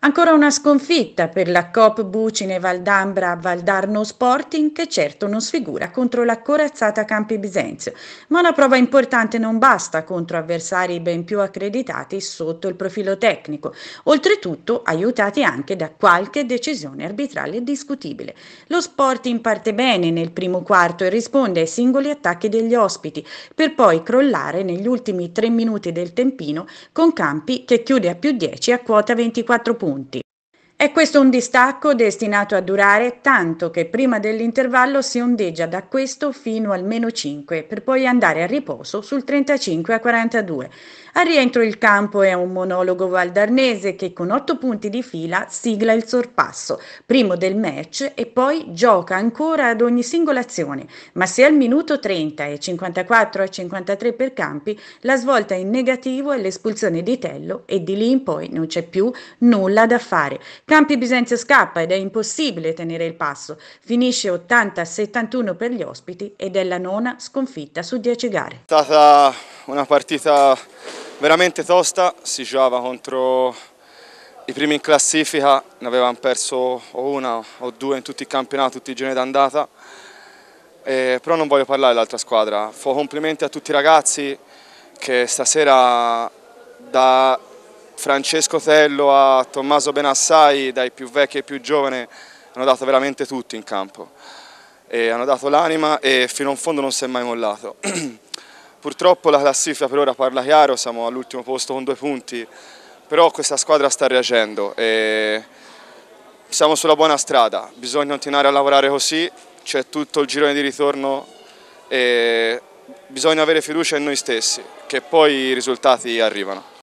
Ancora una sconfitta per la Cop Bucine Valdambra Valdarno Sporting che certo non sfigura contro la corazzata Campi Bisenzio, ma una prova importante non basta contro avversari ben più accreditati sotto il profilo tecnico, oltretutto aiutati anche da qualche decisione arbitrale discutibile. Lo Sporting parte bene nel primo quarto e risponde ai singoli attacchi degli ospiti, per poi crollare negli ultimi tre minuti del tempino con Campi che chiude a più 10 a quota 24 punti punti. È questo un distacco destinato a durare tanto che prima dell'intervallo si ondeggia da questo fino al meno 5 per poi andare a riposo sul 35 a 42. Al rientro il campo è un monologo valdarnese che con 8 punti di fila sigla il sorpasso, primo del match e poi gioca ancora ad ogni singola azione, ma se al minuto 30 e 54 a 53 per campi la svolta in negativo è l'espulsione di Tello e di lì in poi non c'è più nulla da fare. Camp campi Bisenzio scappa ed è impossibile tenere il passo. Finisce 80-71 per gli ospiti ed è la nona sconfitta su 10 gare. È stata una partita veramente tosta, si giocava contro i primi in classifica, ne avevamo perso o una o due in tutti i campionati, tutti i giorni d'andata. Eh, però non voglio parlare dell'altra squadra. Fo complimenti a tutti i ragazzi che stasera da Francesco Tello a Tommaso Benassai, dai più vecchi ai più giovani, hanno dato veramente tutto in campo. E hanno dato l'anima e fino in fondo non si è mai mollato. Purtroppo la classifica per ora parla chiaro, siamo all'ultimo posto con due punti, però questa squadra sta reagendo e siamo sulla buona strada, bisogna continuare a lavorare così, c'è tutto il girone di ritorno e bisogna avere fiducia in noi stessi, che poi i risultati arrivano.